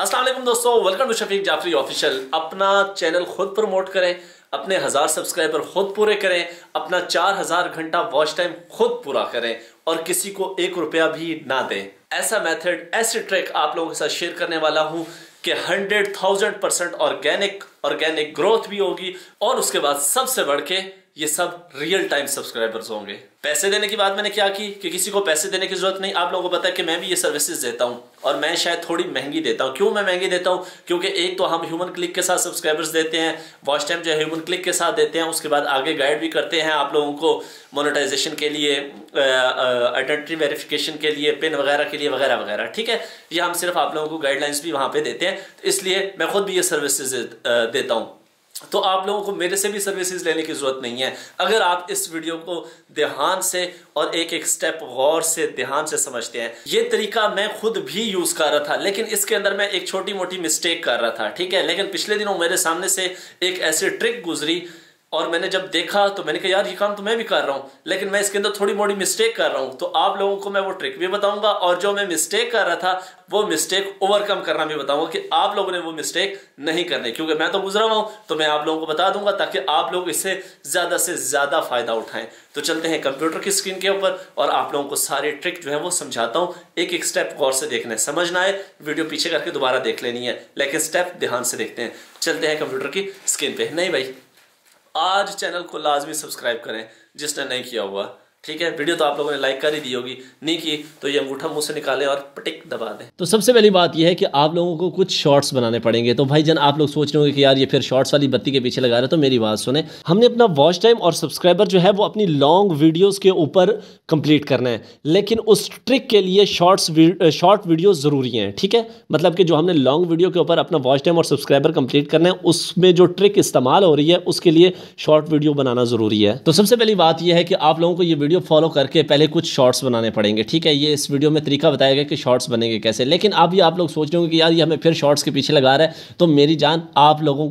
असलम दोस्तों welcome to Shafiq Jafri official अपना channel खुद प्रमोट करें अपने हज़ार सब्सक्राइबर खुद पूरे करें अपना चार हज़ार घंटा वॉच टाइम खुद पूरा करें और किसी को एक रुपया भी ना दें ऐसा मेथड ऐसे ट्रिक आप लोगों के साथ शेयर करने वाला हूं कि hundred thousand percent organic organic growth भी होगी और उसके बाद सबसे बढ़ के ये सब रियल टाइम सब्सक्राइबर्स होंगे पैसे देने की बात मैंने क्या की कि किसी को पैसे देने की जरूरत नहीं आप लोगों को पता है कि मैं भी ये सर्विसेज देता हूँ और मैं शायद थोड़ी महंगी देता हूँ क्यों मैं महंगी देता हूँ क्योंकि एक तो हम ह्यूमन क्लिक के साथ सब्सक्राइबर्स देते हैं वॉच टाइम जो है ह्यूमन क्लिक के साथ देते हैं उसके बाद आगे गाइड भी करते हैं आप लोगों को मोनिटाइजेशन के लिए आइडेंटिटी वेरिफिकेशन के लिए पिन वगैरह के लिए वगैरह वगैरह ठीक है ये हम सिर्फ आप लोगों को गाइडलाइंस भी वहाँ पर देते हैं तो इसलिए मैं खुद भी ये सर्विसेज देता हूँ तो आप लोगों को मेरे से भी सर्विसेज लेने की ज़रूरत नहीं है अगर आप इस वीडियो को ध्यान से और एक एक स्टेप गौर से ध्यान से समझते हैं ये तरीका मैं खुद भी यूज़ कर रहा था लेकिन इसके अंदर मैं एक छोटी मोटी मिस्टेक कर रहा था ठीक है लेकिन पिछले दिनों मेरे सामने से एक ऐसी ट्रिक गुजरी और मैंने जब देखा तो मैंने कहा यार ये काम तो मैं भी कर रहा हूँ लेकिन मैं इसके अंदर थोड़ी मोड़ी मिस्टेक कर रहा हूँ तो आप लोगों को मैं वो ट्रिक भी बताऊंगा और जो मैं मिस्टेक कर रहा था वो मिस्टेक ओवरकम करना भी बताऊंगा कि आप लोगों ने वो मिस्टेक नहीं करनी क्योंकि मैं तो गुजरा हुआ हूँ तो मैं आप लोगों को बता दूंगा ताकि आप लोग इससे ज़्यादा से ज़्यादा फ़ायदा उठाएं तो चलते हैं कंप्यूटर की स्क्रीन के ऊपर और आप लोगों को सारे ट्रिक जो है वो समझाता हूँ एक एक स्टेप गौर से देखना है समझना है वीडियो पीछे करके दोबारा देख लेनी है लेकिन स्टेप ध्यान से देखते हैं चलते हैं कंप्यूटर की स्क्रीन पर नहीं भाई आज चैनल को लाजमी सब्सक्राइब करें जिसने नहीं किया हुआ ठीक है वीडियो तो आप लोगों ने लाइक कर ही दी होगी नहीं की तो ये अंगूठा मुंह से निकाले और पटिक दबा दें तो सबसे पहली बात ये है कि आप लोगों को कुछ शॉर्ट्स बनाने पड़ेंगे तो भाई जन आप लोग सोच रहे होंगे कि यार ये फिर शॉर्ट्स वाली बत्ती के पीछे लगा रहे तो मेरी बात सुने हमने अपना वॉच टाइम और सब्सक्राइबर जो है वो अपनी लॉन्ग वीडियोज़ के ऊपर कंप्लीट करना है लेकिन उस ट्रिक के लिए शॉर्ट्स शॉर्ट वीडियो ज़रूरी है ठीक है मतलब कि जो हमने लॉन्ग वीडियो के ऊपर अपना वॉच टाइम और सब्सक्राइबर कंप्लीट करना है उसमें जो ट्रिक इस्तेमाल हो रही है उसके लिए शॉर्ट वीडियो बनाना ज़रूरी है तो सबसे पहली बात यह है कि आप लोगों को ये वीडियो फॉलो करके पहले कुछ शॉर्ट्स बनाने पड़ेंगे ठीक है ये इस वीडियो में तरीका बताया गया कि शॉर्ट्स बनेंगे कैसे लेकिन अब ये आप लोग सोच रहे होंगे कि यार ये हमें फिर शॉर्ट्स के पीछे लगा रहा है तो मेरी जान आप लोगों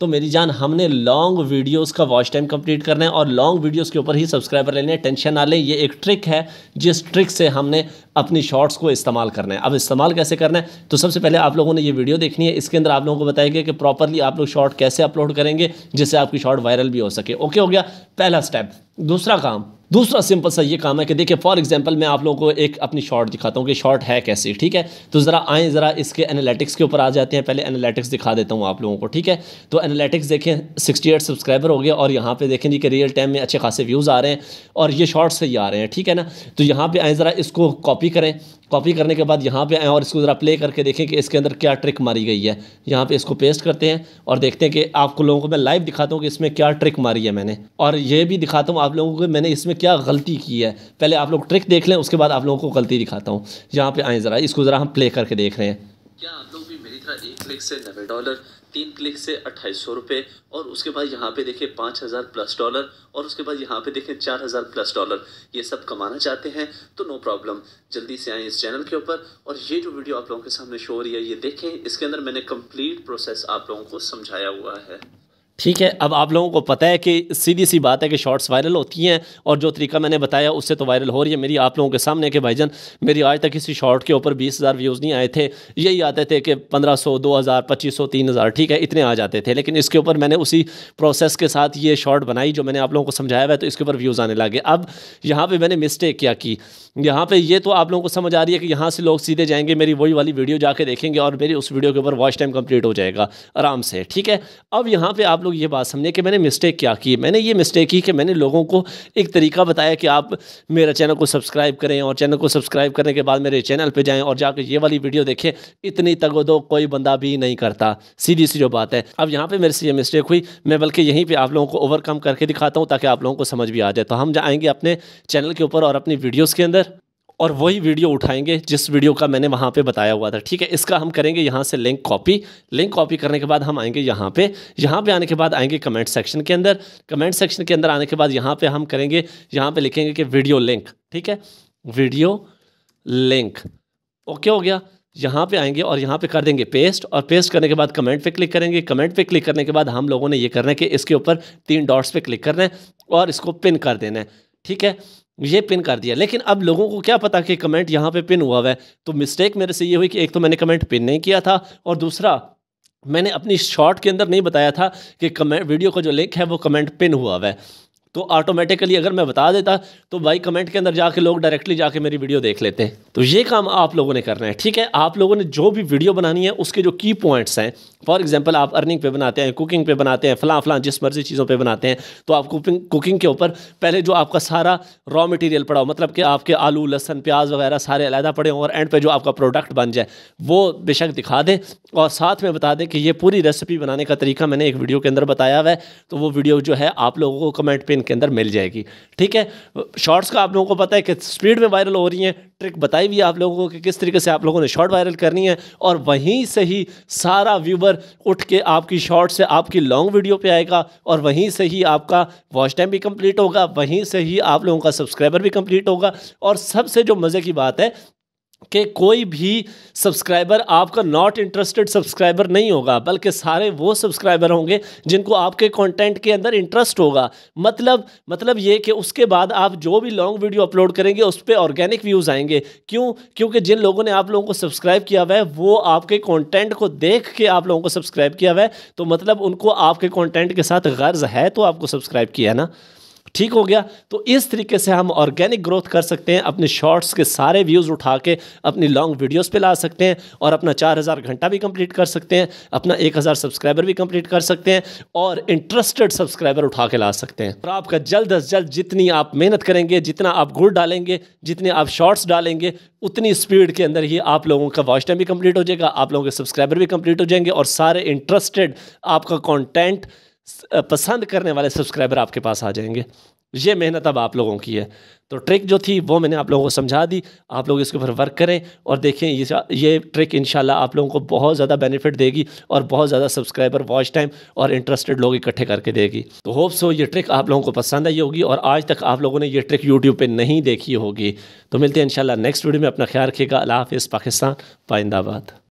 तो मेरी जान हमने लॉन्ग वीडियोस का वॉच टाइम कंप्लीट करना है और लॉन्ग वीडियोस के ऊपर ही सब्सक्राइबर लेने हैं टेंशन ना लें ये एक ट्रिक है जिस ट्रिक से हमने अपनी शॉर्ट्स को इस्तेमाल करना है अब इस्तेमाल कैसे करना है तो सबसे पहले आप लोगों ने ये वीडियो देखनी है इसके अंदर आप लोगों को बताया गया कि प्रॉपरली आप लोग शॉर्ट कैसे अपलोड करेंगे जिससे आपकी शॉर्ट वायरल भी हो सके ओके हो गया पहला स्टेप दूसरा काम दूसरा सिंपल सा ये काम है कि देखिए फॉर एग्जांपल मैं आप लोगों को एक अपनी शॉर्ट दिखाता हूँ कि शॉर्ट है कैसे ठीक है तो ज़रा आए ज़रा इसके एनालिटिक्स के ऊपर आ जाते हैं पहले एनालिटिक्स दिखा देता हूँ आप लोगों को ठीक है तो एनालिटिक्स देखें सिक्सटी सब्सक्राइबर हो गया और यहाँ पर देखें जी कि रियल टाइम में अच्छे खासे व्यूज़ आ रहे हैं और ये शॉर्ट्स से ही आ रहे हैं ठीक है ना तो यहाँ पर आए ज़रा इसको कॉपी करें कॉपी करने के बाद यहाँ पे आएँ और इसको ज़रा प्ले करके देखें कि इसके अंदर क्या ट्रिक मारी गई है यहाँ पे इसको पेस्ट करते हैं और देखते हैं कि आपको लोगों को मैं लाइव दिखाता हूँ कि इसमें क्या ट्रिक मारी है मैंने और ये भी दिखाता हूँ आप लोगों को मैंने इसमें क्या गलती की है पहले आप लोग ट्रिक देख लें उसके बाद आप लोगों को गलती दिखाता हूँ यहाँ पर आएँ ज़रा इसको ज़रा हम प्ले करके देख रहे हैं क्या आप लोग भी मेरी तरह एक क्लिक से नबे डॉलर तीन क्लिक से अट्ठाईस सौ रुपये और उसके बाद यहाँ पे देखें पाँच हज़ार प्लस डॉलर और उसके बाद यहाँ पे देखें चार हज़ार प्लस डॉलर ये सब कमाना चाहते हैं तो नो प्रॉब्लम जल्दी से आएँ इस चैनल के ऊपर और ये जो वीडियो आप लोगों के सामने शो हो रही है ये देखें इसके अंदर मैंने कंप्लीट प्रोसेस आप लोगों को समझाया हुआ है ठीक है अब आप लोगों को पता है कि सीधी सी बात है कि शॉर्ट्स वायरल होती हैं और जो तरीका मैंने बताया उससे तो वायरल हो रही है मेरी आप लोगों के सामने कि भाईजान मेरी आज तक किसी शॉर्ट के ऊपर बीस हज़ार व्यूज़ नहीं आए थे यही आते थे कि पंद्रह सौ दो हज़ार पच्चीस सौ तीन हज़ार ठीक है इतने आ जाते थे लेकिन इसके ऊपर मैंने उसी प्रोसेस के साथ ये शॉर्ट बनाई जो मैंने आप लोगों को समझाया हुआ है तो इसके ऊपर व्यूज़ आने लगे अब यहाँ पर मैंने मिस्टेक क्या की यहाँ पर ये तो आप लोगों को समझ आ रही है कि यहाँ से लोग सीधे जाएंगे मेरी वही वाली वीडियो जाके देखेंगे और मेरी उस वीडियो के ऊपर वॉच टाइम कम्प्लीट हो जाएगा आराम से ठीक है अब यहाँ पर आप लोग लोग ये बात समझें कि मैंने मिस्टेक क्या की मैंने ये मिस्टेक की कि मैंने लोगों को एक तरीका बताया कि आप मेरा चैनल को सब्सक्राइब करें और चैनल को सब्सक्राइब करने के बाद मेरे चैनल पर जाएँ और जाकर ये वाली वीडियो देखें इतनी तगोदो कोई बंदा भी नहीं करता सीधी सी जो बात है अब यहाँ पर मेरे से ये मिस्टेक हुई मैं बल्कि यहीं पर आप लोगों को ओवरकम करके दिखाता हूँ ताकि आप लोगों को समझ भी आ जाए तो हम जाएँगे अपने चैनल के ऊपर और अपनी वीडियोज़ के अंदर और वही वीडियो उठाएंगे जिस वीडियो का मैंने वहाँ पे बताया हुआ था ठीक है इसका हम करेंगे यहाँ से लिंक कॉपी लिंक कॉपी करने के बाद हम आएंगे यहाँ पे यहाँ पे आने के बाद आएंगे कमेंट सेक्शन के अंदर कमेंट सेक्शन के अंदर आने के बाद यहाँ पे हम करेंगे यहाँ पे लिखेंगे कि वीडियो लिंक ठीक है वीडियो लिंक ओके हो गया यहाँ पे आएंगे और यहाँ पे कर देंगे पेस्ट और पेस्ट करने के बाद कमेंट पे क्लिक करेंगे कमेंट पे क्लिक करने के बाद हम लोगों ने ये करना है कि इसके ऊपर तीन डॉट्स पे क्लिक करना है और इसको पिन कर देना है ठीक है ये पिन कर दिया लेकिन अब लोगों को क्या पता कि कमेंट यहाँ पे पिन हुआ हुआ है तो मिस्टेक मेरे से ये हुई कि एक तो मैंने कमेंट पिन नहीं किया था और दूसरा मैंने अपनी शॉर्ट के अंदर नहीं बताया था कि कमेंट वीडियो का जो लिंक है वो कमेंट पिन हुआ हुआ है तो ऑटोमेटिकली अगर मैं बता देता तो भाई कमेंट के अंदर जाके लोग डायरेक्टली जाके मेरी वीडियो देख लेते हैं तो ये काम आप लोगों ने करना है ठीक है आप लोगों ने जो भी वीडियो बनानी है उसके जो की पॉइंट्स हैं फॉर एग्जांपल आप अर्निंग पे बनाते हैं कुकिंग पे बनाते हैं फलां फलां जिस मर्जी चीज़ों पर बनाते हैं तो आप कुकिंग कुकिंग के ऊपर पहले जो आपका सारा रॉ मटेरियल पड़ा हो मतलब कि आपके आलू लहसन प्याज वगैरह सारे अलहदा पड़े हों और एंड पे जो आपका प्रोडक्ट बन जाए वो बेशक दिखा दें और साथ में बता दें कि ये पूरी रेसिपी बनाने का तरीका मैंने एक वीडियो के अंदर बताया हुआ है तो वो वीडियो जो है आप लोगों को कमेंट पर के अंदर मिल जाएगी ठीक है शॉर्ट्स का आप लोगों को पता है कि स्पीड में वायरल हो रही हैं ट्रिक बताई भी आप लोगों को कि किस तरीके से आप लोगों ने शॉर्ट वायरल करनी है और वहीं से ही सारा व्यूवर उठ के आपकी शॉर्ट से आपकी लॉन्ग वीडियो पे आएगा और वहीं से ही आपका वॉच टाइम भी कंप्लीट होगा वहीं से ही आप लोगों का सब्सक्राइबर भी कंप्लीट होगा और सबसे जो मज़े की बात है कि कोई भी सब्सक्राइबर आपका नॉट इंटरेस्टेड सब्सक्राइबर नहीं होगा बल्कि सारे वो सब्सक्राइबर होंगे जिनको आपके कंटेंट के अंदर इंटरेस्ट होगा मतलब मतलब ये कि उसके बाद आप जो भी लॉन्ग वीडियो अपलोड करेंगे उस पर ऑर्गेनिक व्यूज़ आएंगे क्यों क्योंकि जिन लोगों ने आप लोगों को सब्सक्राइब किया हुआ है वो आपके कॉन्टेंट को देख के आप लोगों को सब्सक्राइब किया हुआ है तो मतलब उनको आपके कॉन्टेंट के साथ गर्ज है तो आपको सब्सक्राइब किया है ना ठीक हो गया तो इस तरीके से हम ऑर्गेनिक ग्रोथ कर सकते हैं अपने शॉर्ट्स के सारे व्यूज़ उठा के अपनी लॉन्ग वीडियोस पे ला सकते हैं और अपना 4000 घंटा भी कंप्लीट कर सकते हैं अपना 1000 सब्सक्राइबर भी कंप्लीट कर सकते हैं और इंटरेस्टेड सब्सक्राइबर उठा के ला सकते हैं और आपका जल्द अज जल्द जितनी आप मेहनत करेंगे जितना आप गुड़ डालेंगे जितने आप शॉर्ट्स डालेंगे उतनी स्पीड के अंदर ही आप लोगों का वॉच टाइम भी कम्प्लीट हो जाएगा आप लोगों के सब्सक्राइबर भी कंप्लीट हो जाएंगे और सारे इंटरेस्टेड आपका कॉन्टेंट पसंद करने वाले सब्सक्राइबर आपके पास आ जाएंगे ये मेहनत अब आप लोगों की है तो ट्रिक जो थी वो मैंने आप लोगों को समझा दी आप लोग इसके ऊपर वर्क करें और देखें ये ये ट्रिक इन आप लोगों को बहुत ज़्यादा बेनिफिट देगी और बहुत ज़्यादा सब्सक्राइबर वॉच टाइम और इंटरेस्टेड लोग इकट्ठे करके देगी तो होप सो ये ट्रिक आप लोगों को पसंद आई होगी और आज तक आप लोगों ने ये ट्रिक यूट्यूब पर नहीं देखी होगी तो मिलते हैं इन नेक्स्ट वीडियो में अपना ख्याल रखिएगा अला हाफ़ पाकिस्तान पाइंदाबाद